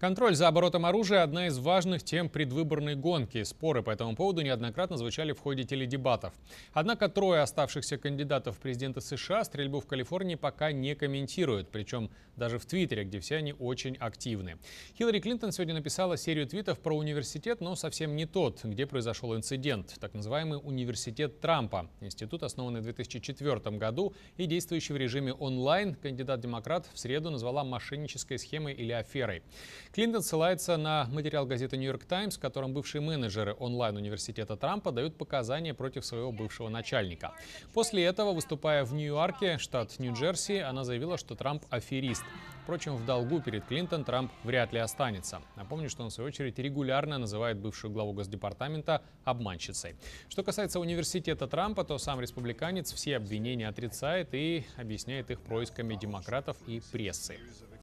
Контроль за оборотом оружия – одна из важных тем предвыборной гонки. Споры по этому поводу неоднократно звучали в ходе теледебатов. Однако трое оставшихся кандидатов в президенты США стрельбу в Калифорнии пока не комментируют, причем даже в Твиттере, где все они очень активны. Хиллари Клинтон сегодня написала серию твитов про университет, но совсем не тот, где произошел инцидент, так называемый университет Трампа. Институт, основанный в 2004 году и действующий в режиме онлайн, кандидат-демократ в среду назвала мошеннической схемой или аферой. Клинтон ссылается на материал газеты «Нью-Йорк Таймс», в котором бывшие менеджеры онлайн-университета Трампа дают показания против своего бывшего начальника. После этого, выступая в Нью-Йорке, штат Нью-Джерси, она заявила, что Трамп аферист. Впрочем, в долгу перед Клинтон Трамп вряд ли останется. Напомню, что он, в свою очередь, регулярно называет бывшую главу Госдепартамента обманщицей. Что касается университета Трампа, то сам республиканец все обвинения отрицает и объясняет их происками демократов и прессы.